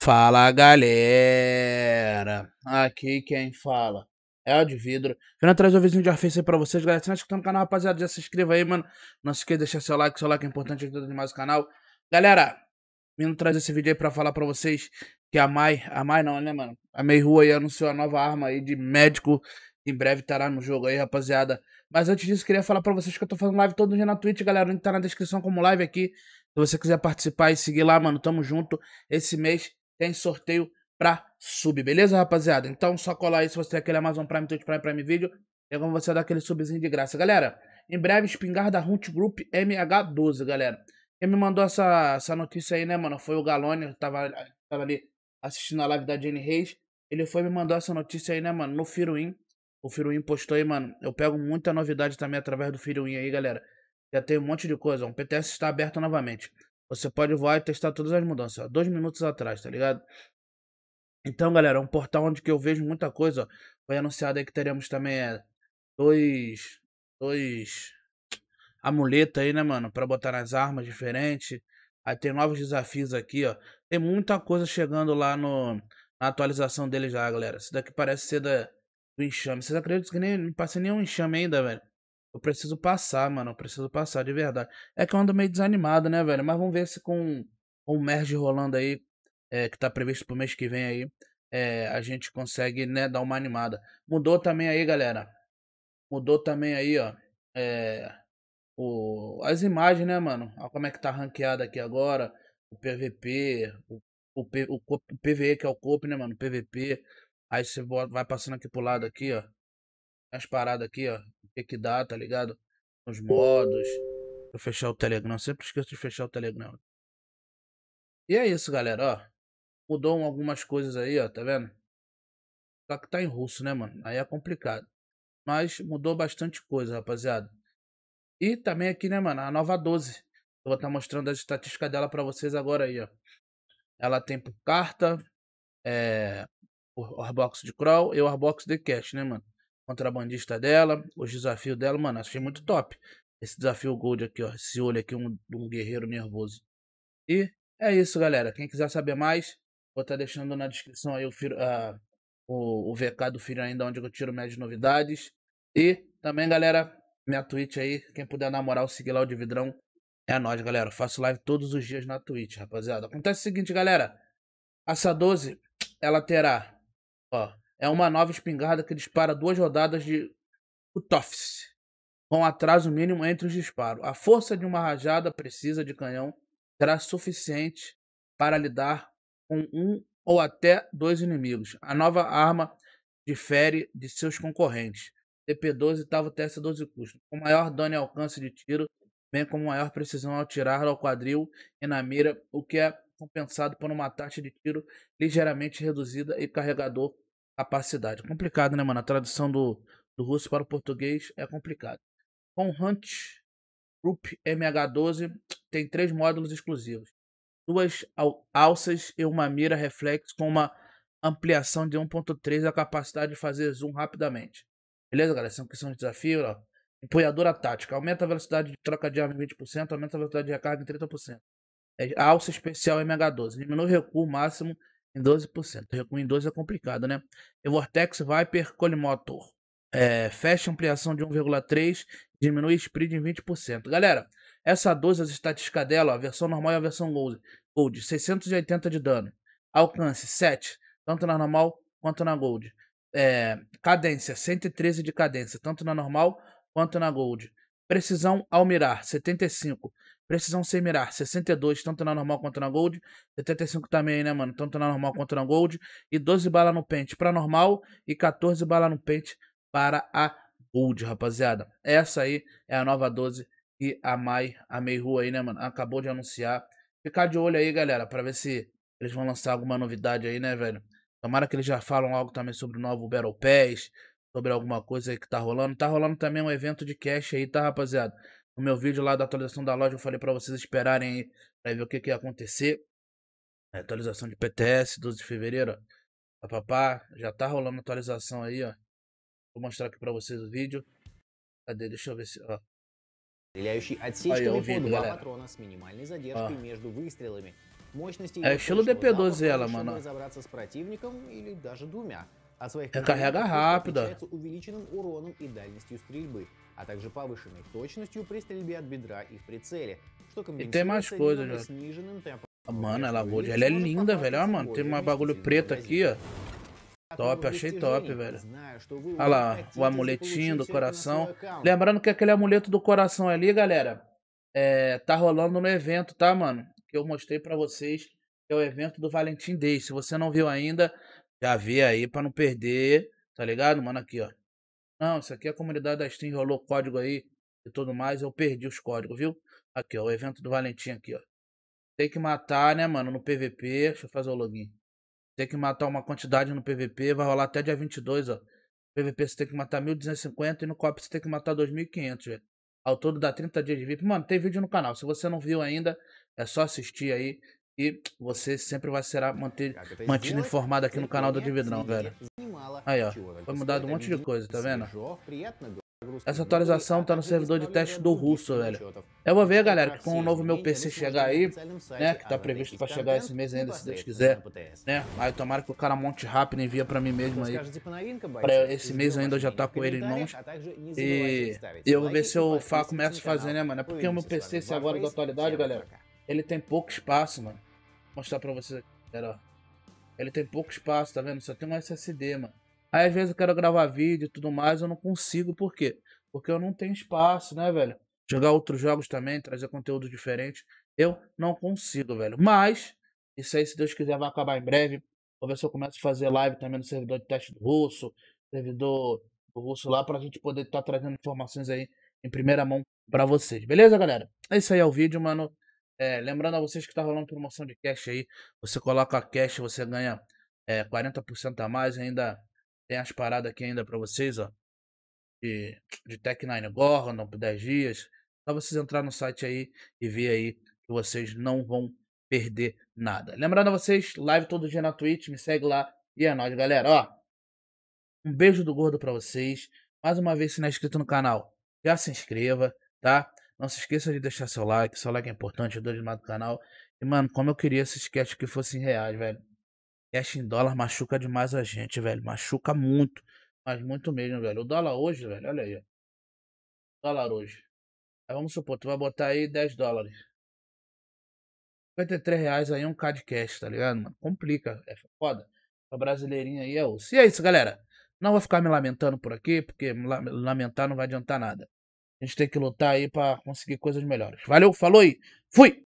Fala galera, aqui quem fala é o de vidro. Vindo atrás do vizinho de arfência pra vocês, galera. Se não é tá inscrito no canal, rapaziada, já se inscreva aí, mano. Não se esqueça de deixar seu like, seu like é importante, ajuda demais o canal. Galera, vindo trazer esse vídeo aí pra falar pra vocês que a Mai, a Mai não, né, mano? A Mei Rua aí anunciou a nova arma aí de médico. Em breve estará no jogo aí, rapaziada. Mas antes disso, queria falar pra vocês que eu tô fazendo live todo dia na Twitch, galera. O link tá na descrição como live aqui. Se você quiser participar e seguir lá, mano, tamo junto. Esse mês tem sorteio pra sub, beleza, rapaziada? Então, só colar aí se você tem é aquele Amazon Prime, Twitch Prime, Prime Video. É como você dar aquele subzinho de graça. Galera, em breve, espingarda Hunt Group MH12, galera. Quem me mandou essa, essa notícia aí, né, mano? Foi o Galone, tava, tava ali assistindo a live da Jenny Reis. Ele foi me mandou essa notícia aí, né, mano? No Firuin O Firuin postou aí, mano. Eu pego muita novidade também através do Firuin aí, galera. Já tem um monte de coisa. o PTS está aberto novamente. Você pode voar e testar todas as mudanças. Ó, dois minutos atrás, tá ligado? Então, galera, um portal onde que eu vejo muita coisa. Ó. Foi anunciado aí que teremos também é, dois, dois amuletos aí, né, mano? Pra botar nas armas diferentes. Aí tem novos desafios aqui, ó. Tem muita coisa chegando lá no, na atualização dele já, galera. Isso daqui parece ser da, do enxame. Vocês acreditam que nem, não passei nenhum enxame ainda, velho? Eu preciso passar, mano. Eu preciso passar, de verdade. É que eu ando meio desanimado, né, velho? Mas vamos ver se com, o merge rolando aí, é, que tá previsto pro mês que vem aí, é, a gente consegue, né, dar uma animada. Mudou também aí, galera. Mudou também aí, ó. É, o, as imagens, né, mano? Olha como é que tá ranqueado aqui agora. O PVP, o, o, P, o, o PVE, que é o COP, né, mano? O PVP. Aí você vai passando aqui pro lado aqui, ó as paradas aqui, ó. O que, que dá, tá ligado? Os modos. Pra fechar o Telegram. sempre esqueço de fechar o Telegram. E é isso, galera, ó. Mudou algumas coisas aí, ó, tá vendo? Só que tá em russo, né, mano? Aí é complicado. Mas mudou bastante coisa, rapaziada. E também aqui, né, mano, a nova 12. Eu vou estar tá mostrando a estatística dela pra vocês agora aí, ó. Ela tem por carta, é, eh, o Arbox de Crawl e o Arbox de Cash, né, mano? contrabandista dela, os desafios dela, mano, achei muito top. Esse desafio Gold aqui, ó. Esse olho aqui, um, um guerreiro nervoso. E é isso, galera. Quem quiser saber mais, vou estar tá deixando na descrição aí o, uh, o, o VK do filho ainda, onde eu tiro mais novidades. E também, galera, minha Twitch aí. Quem puder namorar moral, seguir lá o de vidrão. É nóis, galera. Eu faço live todos os dias na Twitch, rapaziada. Acontece o seguinte, galera. Essa 12, ela terá, ó, é uma nova espingarda que dispara duas rodadas de Utofs, com atraso mínimo entre os disparos. A força de uma rajada precisa de canhão será suficiente para lidar com um ou até dois inimigos. A nova arma difere de seus concorrentes. DP12 estava ts 12 custo, com maior dano e alcance de tiro, bem como maior precisão ao tirar ao quadril e na mira, o que é compensado por uma taxa de tiro ligeiramente reduzida e carregador capacidade. Complicado, né, mano? A tradução do, do russo para o português é complicado. Com Hunt Group MH12 tem três módulos exclusivos. Duas al alças e uma mira reflex com uma ampliação de 1.3 a capacidade de fazer zoom rapidamente. Beleza, galera? Essa é uma questão de desafio, ó. Empunhadora tática. Aumenta a velocidade de troca de arma em 20%, aumenta a velocidade de recarga em 30%. É, alça especial MH12. Diminui o recuo máximo em 12%. Recuo em 12% é complicado, né? E Vortex, Viper, Colimotor. É, fecha ampliação de 1,3%, diminui spread em 20%. Galera, essa 12, as estatísticas dela, a versão normal e a versão gold, gold 680 de dano. Alcance 7, tanto na normal quanto na gold. É, cadência, 113 de cadência, tanto na normal quanto na gold. Precisão ao mirar, 75 precisão sem mirar. 62, tanto na normal quanto na gold. 75 também, né, mano? Tanto na normal quanto na gold. E 12 balas no pente pra normal e 14 balas no pente para a gold, rapaziada. Essa aí é a nova 12 e a Mai, a Meihu aí, né, mano? Acabou de anunciar. Ficar de olho aí, galera, pra ver se eles vão lançar alguma novidade aí, né, velho? Tomara que eles já falam algo também sobre o novo Battle Pass, sobre alguma coisa aí que tá rolando. Tá rolando também um evento de cash aí, tá, rapaziada? no meu vídeo lá da atualização da loja, eu falei para vocês esperarem aí pra ver o que, que ia acontecer. A é, atualização de PTS, 12 de fevereiro, ó. Papá, já tá rolando atualização aí, ó. Vou mostrar aqui pra vocês o vídeo. Cadê? Deixa eu ver se. Ó. Стреляющий отсечками по é estilo DP12 ela, mano. Recarrega é é rápido а также повышенной точностью при стрельбе от бедра и в прицеле, что tem mais coisas сниженным темпом. Mano, ela, ela é linda, velho. Ah, mano, tem uma bagulho preto aqui, ó. Top, achei top, velho. Olha lá, o amuletinho do coração. Lembrando que aquele amuleto do coração ali, galera, é, tá rolando no evento, tá, mano? Que eu mostrei pra vocês. É o evento do Valentim Day. Se você não viu ainda, já vê aí pra não perder, tá ligado? Mano, aqui, ó. Não, isso aqui é a comunidade da Steam rolou código aí e tudo mais. Eu perdi os códigos, viu? Aqui, ó. O evento do Valentim aqui, ó. Tem que matar, né, mano, no PVP. Deixa eu fazer o login. Tem que matar uma quantidade no PVP. Vai rolar até dia 22, ó. No PVP você tem que matar 1.250 e no COP você tem que matar 2.500, velho. Ao todo dá 30 dias de VIP. Mano, tem vídeo no canal. Se você não viu ainda, é só assistir aí. E você sempre vai ser manter, mantido informado aqui no canal do né? Dividrão, velho. Aí, ó. Foi mudado tá um monte de coisa, tá vendo? Essa atualização tá no servidor de teste do russo, velho. Tá eu vou ver, tá galera, que com o novo meu PC chegar aí, né? Que tá previsto pra chegar esse mês ainda, se Deus quiser, né? Aí tomara que o cara monte rápido e envia pra mim mesmo aí. Pra esse mês ainda eu já tá com ele em mãos. E eu vou ver se eu começo a fazer, né, mano? É porque o meu PC, se agora da atualidade, galera, ele tem pouco espaço, mano mostrar pra vocês aqui, galera, Ele tem pouco espaço, tá vendo? Só tem um SSD, mano. Aí às vezes eu quero gravar vídeo e tudo mais, eu não consigo, por quê? Porque eu não tenho espaço, né, velho? Jogar outros jogos também, trazer conteúdo diferente. Eu não consigo, velho. Mas, isso aí, se Deus quiser, vai acabar em breve. Vou ver se eu começo a fazer live também no servidor de teste do russo, servidor do russo lá, pra gente poder estar tá trazendo informações aí em primeira mão para vocês. Beleza, galera? É isso aí é o vídeo, mano. É, lembrando a vocês que está rolando promoção de cash aí. Você coloca a cash, você ganha é, eh, 40% a mais. Ainda tem as paradas aqui ainda para vocês, ó. De, de Tech9 Gorgon, por 10 dias. Só vocês entrar no site aí e ver aí que vocês não vão perder nada. Lembrando a vocês, live todo dia na Twitch. Me segue lá. E é nóis, galera. Ó, um beijo do gordo para vocês. Mais uma vez, se não é inscrito no canal, já se inscreva, tá? Não se esqueça de deixar seu like, seu like é importante, ajuda demais do canal. E, mano, como eu queria esse sketch que fosse em reais, velho. Cash em dólar machuca demais a gente, velho. Machuca muito. Mas muito mesmo, velho. O dólar hoje, velho, olha aí. Ó. Dólar hoje. Aí vamos supor, tu vai botar aí 10 dólares. 53 reais aí um K de cash, tá ligado, mano? Complica, é foda. A brasileirinha aí é osso. E é isso, galera. Não vou ficar me lamentando por aqui, porque lamentar não vai adiantar nada. A gente tem que lutar aí para conseguir coisas melhores. Valeu, falou e fui!